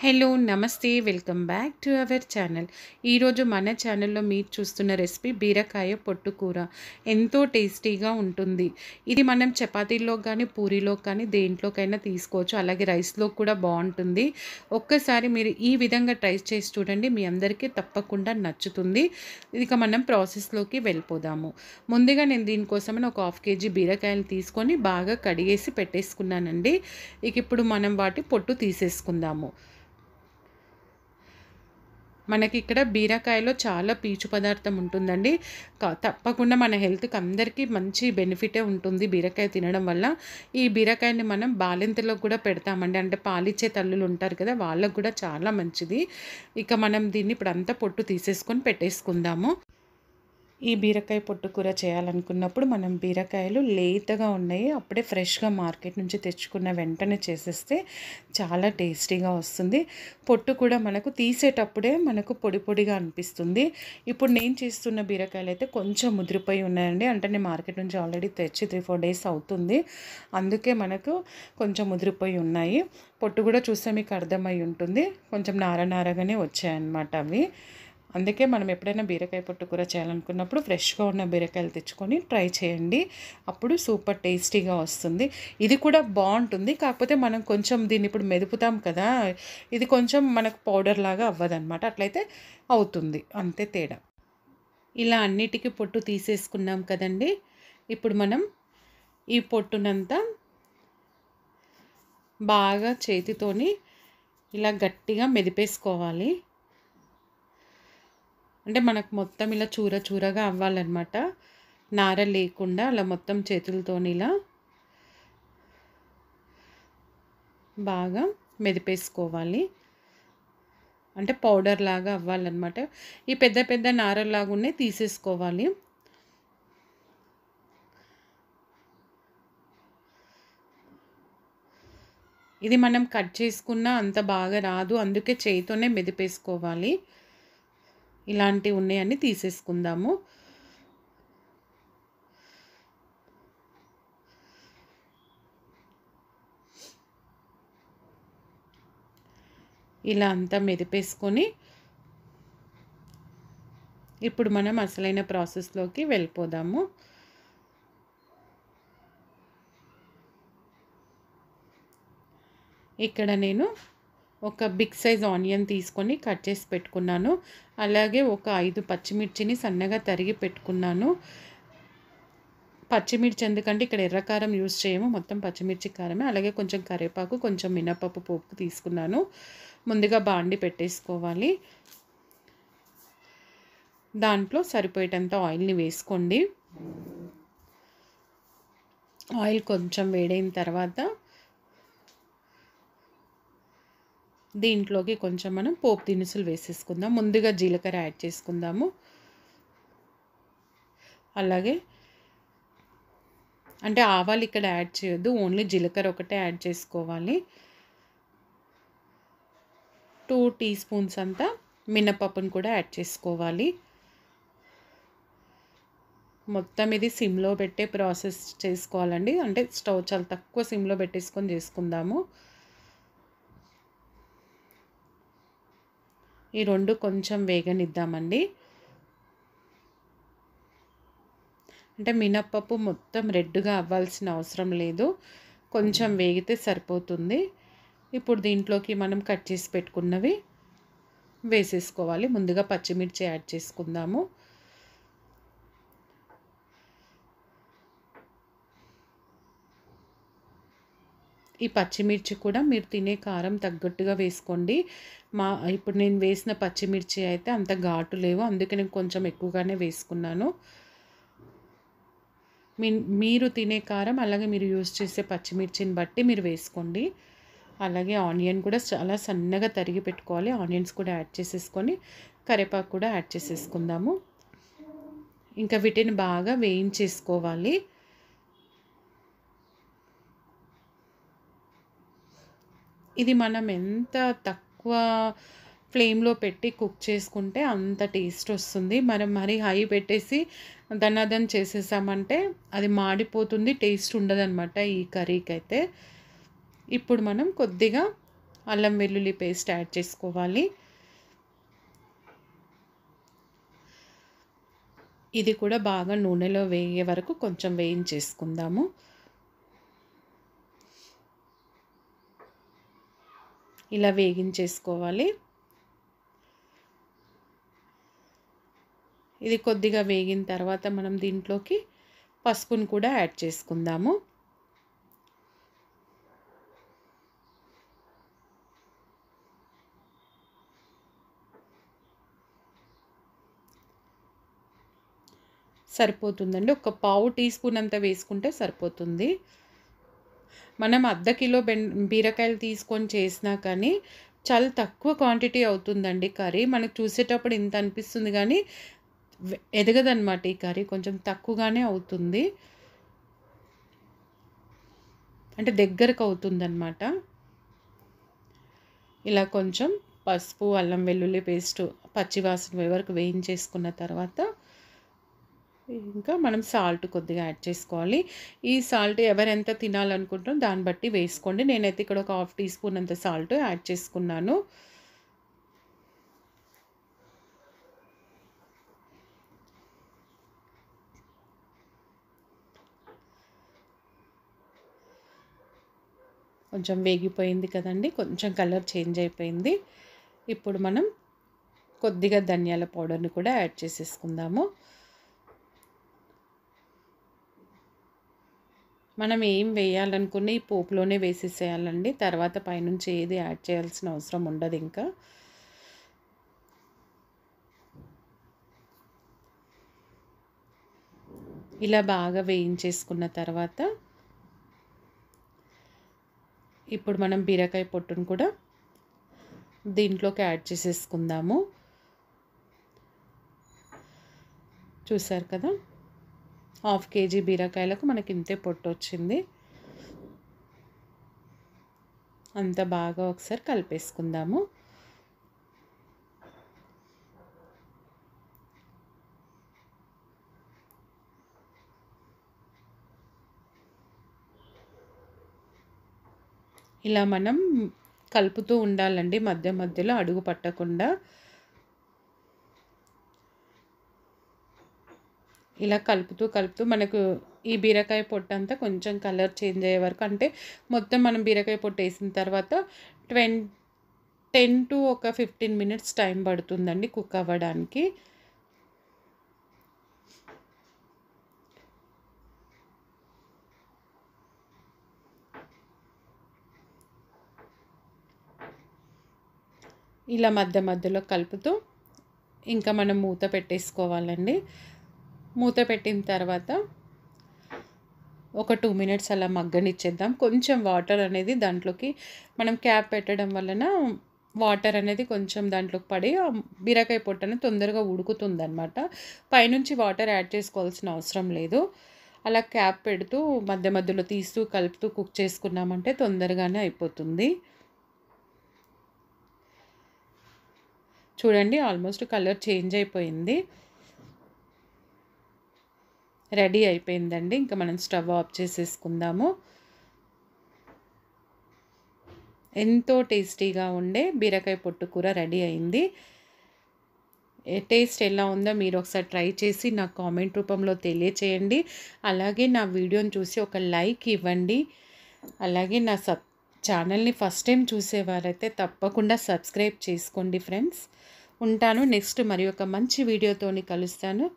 hello నమస్తే welcome back to our channel ఈరోజు మన ఛానల్లో మీరు చూస్తున్న రెసిపీ బీరకాయ పొట్టు కూర ఎంతో టేస్టీగా ఉంటుంది ఇది మనం చపాతీల్లో కానీ పూరీలో కానీ దేంట్లోకైనా తీసుకోవచ్చు అలాగే రైస్లో కూడా బాగుంటుంది ఒక్కసారి మీరు ఈ విధంగా ట్రై చేసి చూడండి మీ అందరికీ తప్పకుండా నచ్చుతుంది ఇక మనం ప్రాసెస్లోకి వెళ్ళిపోదాము ముందుగా నేను దీనికోసమని ఒక హాఫ్ కేజీ బీరకాయలు తీసుకొని బాగా కడిగేసి పెట్టేసుకున్నానండి ఇక ఇప్పుడు మనం వాటి పొట్టు తీసేసుకుందాము మనకి ఇక్కడ బీరకాయలో చాలా పీచు పదార్థం ఉంటుందండి తప్పకుండా మన హెల్త్కి అందరికీ మంచి బెనిఫిటే ఉంటుంది బీరకాయ తినడం వల్ల ఈ బీరకాయని మనం బాలింతలో కూడా పెడతామండి అంటే పాలిచ్చే తల్లులు ఉంటారు కదా వాళ్ళకు కూడా చాలా మంచిది ఇక మనం దీన్ని ఇప్పుడు అంతా పొట్టు తీసేసుకొని పెట్టేసుకుందాము ఈ బీరకాయ పొట్టు కూర చేయాలనుకున్నప్పుడు మనం బీరకాయలు లేతగా ఉన్నాయి అప్పుడే ఫ్రెష్గా మార్కెట్ నుంచి తెచ్చుకున్న వెంటనే చేసేస్తే చాలా టేస్టీగా వస్తుంది పొట్టు కూడా మనకు తీసేటప్పుడే మనకు పొడి పొడిగా అనిపిస్తుంది ఇప్పుడు నేను చేస్తున్న బీరకాయలు అయితే కొంచెం ముదిరిపోయి ఉన్నాయండి అంటే నేను మార్కెట్ నుంచి ఆల్రెడీ తెచ్చి త్రీ ఫోర్ డేస్ అవుతుంది అందుకే మనకు కొంచెం ముదిరిపోయి ఉన్నాయి పొట్టు కూడా చూస్తే మీకు అర్థమై ఉంటుంది కొంచెం నారనారగానే వచ్చాయన్నమాట అవి అందుకే మనం ఎప్పుడైనా బీరకాయ పొట్టు కూర చేయాలనుకున్నప్పుడు ఫ్రెష్గా ఉన్న బీరకాయలు తెచ్చుకొని ట్రై చేయండి అప్పుడు సూపర్ టేస్టీగా వస్తుంది ఇది కూడా బాగుంటుంది కాకపోతే మనం కొంచెం దీన్ని ఇప్పుడు మెదుపుతాం కదా ఇది కొంచెం మనకు పౌడర్ లాగా అవ్వదనమాట అట్లయితే అవుతుంది అంతే తేడా ఇలా అన్నిటికీ పొట్టు తీసేసుకున్నాం కదండి ఇప్పుడు మనం ఈ పొట్టునంతా బాగా చేతితోని ఇలా గట్టిగా మెదిపేసుకోవాలి అంటే మనకు మొత్తం ఇలా చూర చూరగా అవ్వాలన్నమాట నార లేకుండా అలా మొత్తం చేతులతో ఇలా బాగా మెదిపేసుకోవాలి అంటే పౌడర్ లాగా అవ్వాలన్నమాట ఈ పెద్ద పెద్ద నారలాగునే తీసేసుకోవాలి ఇది మనం కట్ చేసుకున్నా అంత బాగా రాదు అందుకే చేయితోనే మెదిపేసుకోవాలి ఇలాంటివి ఉన్నాయని తీసేసుకుందాము ఇలా అంతా మెదిపేసుకొని ఇప్పుడు మనం అసలైన ప్రాసెస్లోకి వెళ్ళిపోదాము ఇక్కడ నేను ఒక బిగ్ సైజ్ ఆనియన్ తీసుకొని కట్ చేసి పెట్టుకున్నాను అలాగే ఒక ఐదు పచ్చిమిర్చిని సన్నగా తరిగి పెట్టుకున్నాను పచ్చిమిర్చి ఎందుకంటే ఇక్కడ ఎర్రకారం యూజ్ చేయము మొత్తం పచ్చిమిర్చి కారమే అలాగే కొంచెం కరివేపాకు కొంచెం మినపప్పు పోపు తీసుకున్నాను ముందుగా బాండి పెట్టేసుకోవాలి దాంట్లో సరిపోయేటంత ఆయిల్ని వేసుకోండి ఆయిల్ కొంచెం వేడైన తర్వాత దీంట్లోకి కొంచెం మనం పోపు దినుసులు వేసేసుకుందాం ముందుగా జీలకర్ర యాడ్ చేసుకుందాము అలాగే అంటే ఆవాలు ఇక్కడ యాడ్ చేయొద్దు ఓన్లీ జీలకర్ర ఒకటే యాడ్ చేసుకోవాలి టూ టీ స్పూన్స్ అంతా మినపప్పును కూడా యాడ్ చేసుకోవాలి మొత్తం ఇది సిమ్లో పెట్టే ప్రాసెస్ చేసుకోవాలండి అంటే స్టవ్ చాలా తక్కువ సిమ్లో పెట్టేసుకొని చేసుకుందాము ఈ రెండు కొంచెం వేగనిద్దామండి అంటే మినప్పప్పు మొత్తం రెడ్గా అవ్వాల్సిన అవసరం లేదు కొంచెం వేగితే సరిపోతుంది ఇప్పుడు దీంట్లోకి మనం కట్ చేసి పెట్టుకున్నవి వేసేసుకోవాలి ముందుగా పచ్చిమిర్చి యాడ్ చేసుకుందాము ఈ పచ్చిమిర్చి కూడా మీరు తినే కారం తగ్గట్టుగా వేసుకోండి మా ఇప్పుడు నేను వేసిన పచ్చిమిర్చి అయితే అంత ఘాటు లేవు అందుకే నేను కొంచెం ఎక్కువగానే వేసుకున్నాను మీ మీరు తినే కారం అలాగే మీరు యూజ్ చేసే పచ్చిమిర్చిని బట్టి మీరు వేసుకోండి అలాగే ఆనియన్ కూడా చాలా సన్నగా తరిగి పెట్టుకోవాలి ఆనియన్స్ కూడా యాడ్ చేసేసుకొని కరివేపాకు కూడా యాడ్ చేసేసుకుందాము ఇంకా వీటిని బాగా వేయించేసుకోవాలి ఇది మనం ఎంత తక్కువ ఫ్లేమ్లో పెట్టి కుక్ చేసుకుంటే అంత టేస్ట్ వస్తుంది మనం మరీ హై పెట్టేసి దన్నదన్ చేసేసామంటే అది మాడిపోతుంది టేస్ట్ ఉండదన్నమాట ఈ కర్రీకి అయితే ఇప్పుడు మనం కొద్దిగా అల్లం వెల్లుల్లి పేస్ట్ యాడ్ చేసుకోవాలి ఇది కూడా బాగా నూనెలో వేయే వరకు కొంచెం వేయించేసుకుందాము ఇలా వేగించేసుకోవాలి ఇది కొద్దిగా వేగిన తర్వాత మనం దీంట్లోకి పసుపును కూడా యాడ్ చేసుకుందాము సరిపోతుందండి ఒక పావు టీ స్పూన్ అంత వేసుకుంటే సరిపోతుంది మనం అర్ధ కిలో బెం బీరకాయలు తీసుకొని చేసినా కానీ చాలా తక్కువ క్వాంటిటీ అవుతుందండి కర్రీ మనకు చూసేటప్పుడు ఇంత అనిపిస్తుంది కానీ ఎదగదనమాట ఈ కర్రీ కొంచెం తక్కువగానే అవుతుంది అంటే దగ్గరకు అవుతుందన్నమాట ఇలా కొంచెం పసుపు అల్లం వెల్లుల్లి పేస్టు పచ్చివాసన వరకు వేయించేసుకున్న తర్వాత ఇంకా మనం సాల్ట్ కొద్దిగా యాడ్ చేసుకోవాలి ఈ సాల్ట్ ఎవరెంత తినాలనుకుంటున్నాం దాన్ని బట్టి వేసుకోండి నేనైతే ఇక్కడ ఒక హాఫ్ టీ స్పూన్ అంత సాల్ట్ యాడ్ చేసుకున్నాను కొంచెం వేగిపోయింది కదండి కొంచెం కలర్ చేంజ్ అయిపోయింది ఇప్పుడు మనం కొద్దిగా ధనియాల పౌడర్ని కూడా యాడ్ చేసేసుకుందాము మనం ఏం వేయాలనుకున్న ఈ పోపులోనే వేసేసేయాలండి తర్వాత పైనుంచి ఏది యాడ్ చేయాల్సిన అవసరం ఉండదు ఇంకా ఇలా బాగా వేయించేసుకున్న తర్వాత ఇప్పుడు మనం బీరకాయ పొట్టును కూడా దీంట్లోకి యాడ్ చేసేసుకుందాము చూసారు కదా హాఫ్ కేజీ బీరకాయలకు మనకి ఇంతే పొట్టు వచ్చింది అంత బాగా ఒకసారి కలిపేసుకుందాము ఇలా మనం కలుపుతూ ఉండాలండి మధ్య మధ్యలో అడుగు పట్టకుండా ఇలా కలుపుతూ కలుపుతూ మనకు ఈ బీరకాయ పొట్టు అంతా కొంచెం కలర్ చేంజ్ అయ్యే వరకు అంటే మొత్తం మనం బీరకాయ పొట్టు వేసిన తర్వాత ట్వెన్ టెన్ టు ఒక ఫిఫ్టీన్ మినిట్స్ టైం పడుతుందండి కుక్ అవ్వడానికి ఇలా మధ్య మధ్యలో కలుపుతూ ఇంకా మనం మూత పెట్టేసుకోవాలండి మూత పెట్టిన తర్వాత ఒక టూ మినిట్స్ అలా మగ్గనిచ్చేద్దాం కొంచెం వాటర్ అనేది దాంట్లోకి మనం క్యాప్ పెట్టడం వలన వాటర్ అనేది కొంచెం దాంట్లోకి పడి బీరకాయ పొట్టను తొందరగా ఉడుకుతుంది అనమాట పైనుంచి వాటర్ యాడ్ చేసుకోవాల్సిన అవసరం లేదు అలా క్యాప్ పెడుతూ మధ్య మధ్యలో తీస్తూ కలుపుతూ కుక్ చేసుకున్నామంటే తొందరగానే అయిపోతుంది చూడండి ఆల్మోస్ట్ కలర్ చేంజ్ అయిపోయింది రెడీ అయిపోయిందండి ఇంకా మనం స్టవ్ ఆఫ్ చేసేసుకుందాము ఎంతో టేస్టీగా ఉండే బీరకాయ పొట్టు కూర రెడీ అయింది టేస్ట్ ఎలా ఉందో మీరు ఒకసారి ట్రై చేసి నాకు కామెంట్ రూపంలో తెలియచేయండి అలాగే నా వీడియోని చూసి ఒక లైక్ ఇవ్వండి అలాగే నా సబ్ ఛానల్ని ఫస్ట్ టైం చూసేవారైతే తప్పకుండా సబ్స్క్రైబ్ చేసుకోండి ఫ్రెండ్స్ ఉంటాను నెక్స్ట్ మరి ఒక మంచి వీడియోతోని కలుస్తాను